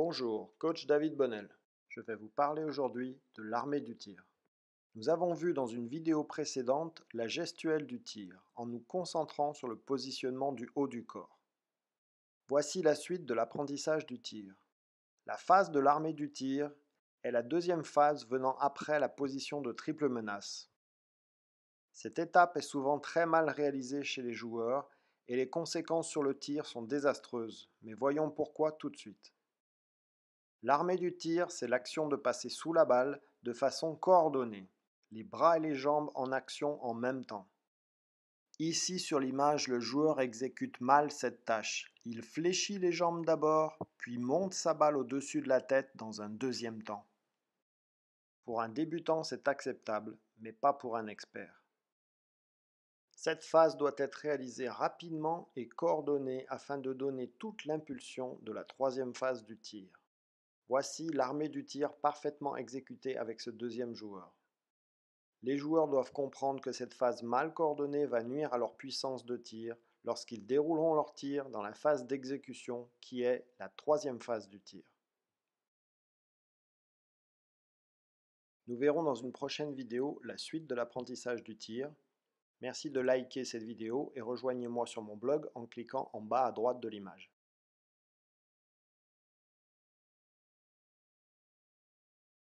Bonjour, coach David Bonnel. Je vais vous parler aujourd'hui de l'armée du tir. Nous avons vu dans une vidéo précédente la gestuelle du tir en nous concentrant sur le positionnement du haut du corps. Voici la suite de l'apprentissage du tir. La phase de l'armée du tir est la deuxième phase venant après la position de triple menace. Cette étape est souvent très mal réalisée chez les joueurs et les conséquences sur le tir sont désastreuses, mais voyons pourquoi tout de suite. L'armée du tir, c'est l'action de passer sous la balle de façon coordonnée, les bras et les jambes en action en même temps. Ici sur l'image, le joueur exécute mal cette tâche. Il fléchit les jambes d'abord, puis monte sa balle au-dessus de la tête dans un deuxième temps. Pour un débutant, c'est acceptable, mais pas pour un expert. Cette phase doit être réalisée rapidement et coordonnée afin de donner toute l'impulsion de la troisième phase du tir. Voici l'armée du tir parfaitement exécutée avec ce deuxième joueur. Les joueurs doivent comprendre que cette phase mal coordonnée va nuire à leur puissance de tir lorsqu'ils dérouleront leur tir dans la phase d'exécution qui est la troisième phase du tir. Nous verrons dans une prochaine vidéo la suite de l'apprentissage du tir. Merci de liker cette vidéo et rejoignez-moi sur mon blog en cliquant en bas à droite de l'image.